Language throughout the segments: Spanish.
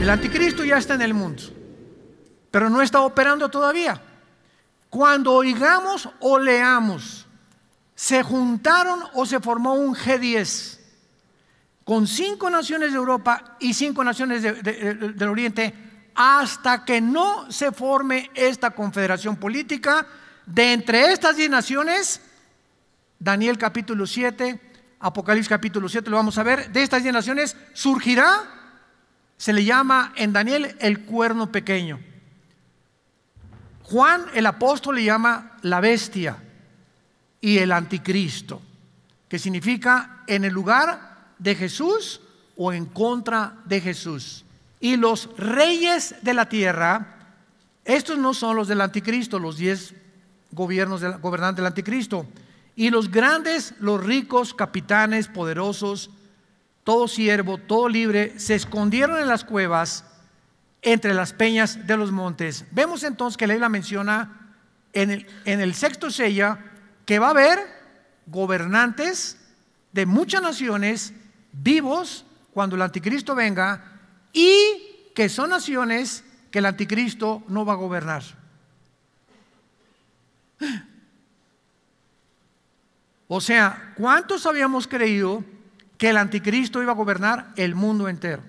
El anticristo ya está en el mundo, pero no está operando todavía. Cuando oigamos o leamos, se juntaron o se formó un G10 con cinco naciones de Europa y cinco naciones del Oriente hasta que no se forme esta confederación política de entre estas diez naciones, Daniel capítulo 7, Apocalipsis capítulo 7, lo vamos a ver, de estas naciones surgirá, se le llama en Daniel el cuerno pequeño. Juan el apóstol le llama la bestia y el anticristo, que significa en el lugar de Jesús o en contra de Jesús. Y los reyes de la tierra, estos no son los del anticristo, los diez gobiernos del, gobernantes del anticristo, y los grandes, los ricos, capitanes, poderosos, todo siervo, todo libre, se escondieron en las cuevas entre las peñas de los montes. Vemos entonces que la menciona en el, en el sexto sella que va a haber gobernantes de muchas naciones vivos cuando el anticristo venga y que son naciones que el anticristo no va a gobernar. O sea, ¿cuántos habíamos creído que el anticristo iba a gobernar el mundo entero?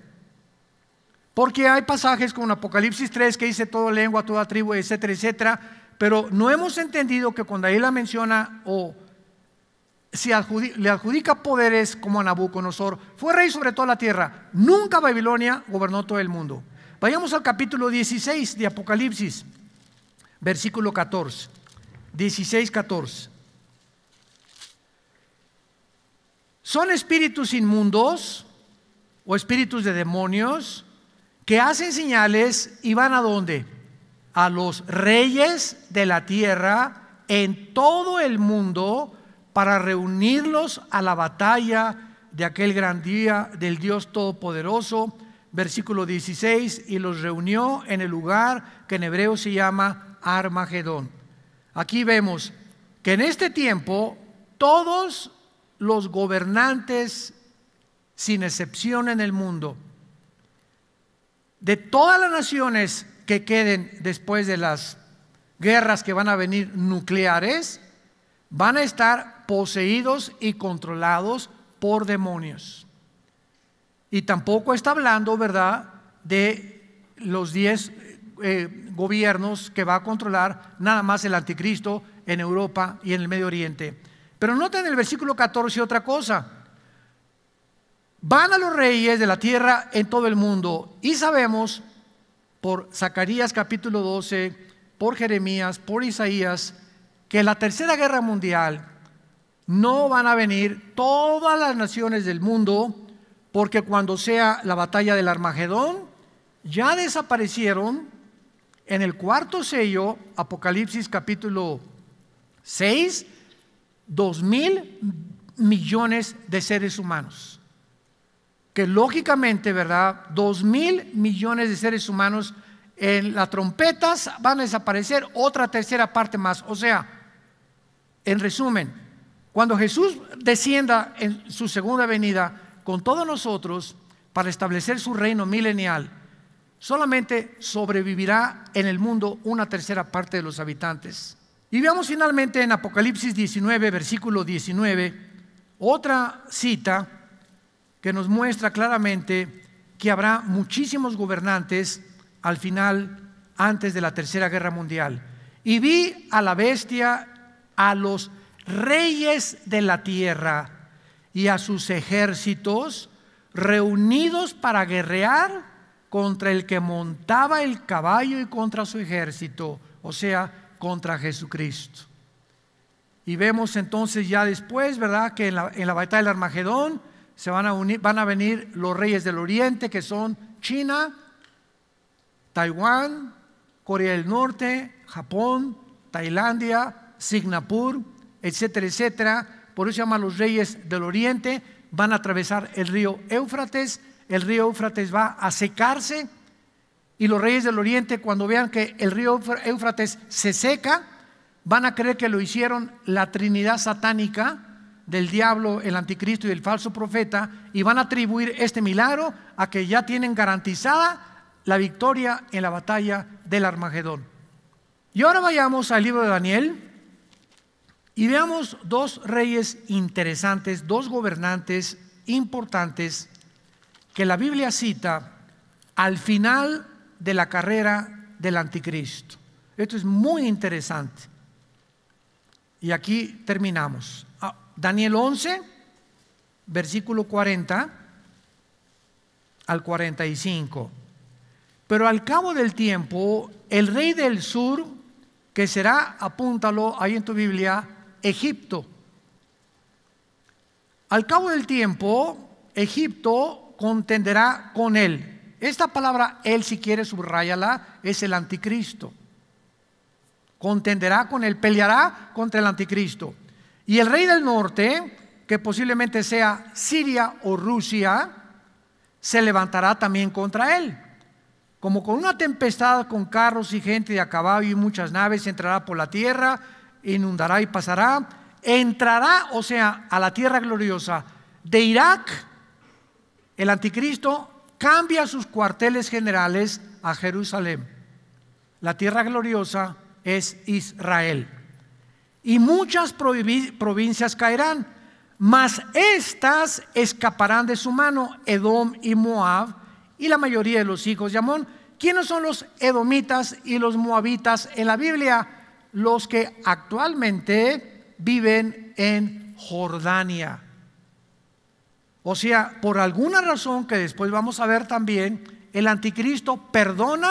Porque hay pasajes como en Apocalipsis 3 que dice toda lengua, toda tribu, etcétera, etcétera, pero no hemos entendido que cuando ahí la menciona o le adjudica poderes como a Nabucodonosor, fue rey sobre toda la tierra, nunca Babilonia gobernó todo el mundo. Vayamos al capítulo 16 de Apocalipsis, versículo 14, 16, 14. son espíritus inmundos o espíritus de demonios que hacen señales y van a dónde? A los reyes de la tierra en todo el mundo para reunirlos a la batalla de aquel gran día del Dios Todopoderoso. Versículo 16, y los reunió en el lugar que en hebreo se llama Armagedón. Aquí vemos que en este tiempo todos los gobernantes, sin excepción en el mundo, de todas las naciones que queden después de las guerras que van a venir nucleares, van a estar poseídos y controlados por demonios. Y tampoco está hablando, ¿verdad?, de los 10 eh, gobiernos que va a controlar nada más el anticristo en Europa y en el Medio Oriente. Pero nota en el versículo 14 otra cosa. Van a los reyes de la tierra en todo el mundo y sabemos por Zacarías capítulo 12, por Jeremías, por Isaías, que la tercera guerra mundial no van a venir todas las naciones del mundo porque cuando sea la batalla del Armagedón ya desaparecieron en el cuarto sello, Apocalipsis capítulo 6, dos mil millones de seres humanos. Que lógicamente, ¿verdad? Dos mil millones de seres humanos en las trompetas van a desaparecer otra tercera parte más. O sea, en resumen, cuando Jesús descienda en su segunda venida con todos nosotros para establecer su reino milenial, solamente sobrevivirá en el mundo una tercera parte de los habitantes. Y veamos finalmente en Apocalipsis 19, versículo 19, otra cita que nos muestra claramente que habrá muchísimos gobernantes al final, antes de la Tercera Guerra Mundial. Y vi a la bestia, a los reyes de la tierra y a sus ejércitos reunidos para guerrear contra el que montaba el caballo y contra su ejército. O sea, contra Jesucristo. Y vemos entonces ya después, ¿verdad? Que en la, la batalla del Armagedón se van a, unir, van a venir los reyes del Oriente, que son China, Taiwán, Corea del Norte, Japón, Tailandia, Singapur, etcétera, etcétera. Por eso se llama los reyes del Oriente. Van a atravesar el río Éufrates. El río Éufrates va a secarse y los reyes del oriente, cuando vean que el río Éufrates se seca, van a creer que lo hicieron la Trinidad satánica del diablo, el anticristo y el falso profeta, y van a atribuir este milagro a que ya tienen garantizada la victoria en la batalla del Armagedón. Y ahora vayamos al libro de Daniel y veamos dos reyes interesantes, dos gobernantes importantes que la Biblia cita al final de la carrera del anticristo. Esto es muy interesante. Y aquí terminamos. Ah, Daniel 11, versículo 40 al 45. Pero al cabo del tiempo, el rey del sur, que será, apúntalo ahí en tu Biblia, Egipto. Al cabo del tiempo, Egipto contenderá con él esta palabra él, si quiere, subrayala, es el anticristo. Contenderá con él, peleará contra el anticristo. Y el rey del norte, que posiblemente sea Siria o Rusia, se levantará también contra él. Como con una tempestad, con carros y gente de a caballo y muchas naves, entrará por la tierra, inundará y pasará. Entrará, o sea, a la tierra gloriosa de Irak, el anticristo, cambia sus cuarteles generales a Jerusalén. La tierra gloriosa es Israel. Y muchas provincias caerán, mas estas escaparán de su mano, Edom y Moab, y la mayoría de los hijos de Amón. ¿Quiénes son los edomitas y los moabitas en la Biblia? Los que actualmente viven en Jordania. O sea, por alguna razón que después vamos a ver también, el anticristo perdona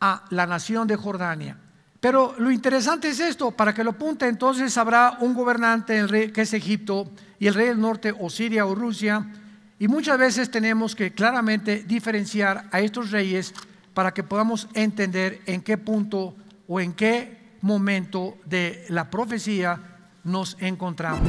a la nación de Jordania. Pero lo interesante es esto, para que lo apunte, entonces habrá un gobernante el rey, que es Egipto y el rey del norte o Siria o Rusia. Y muchas veces tenemos que claramente diferenciar a estos reyes para que podamos entender en qué punto o en qué momento de la profecía nos encontramos.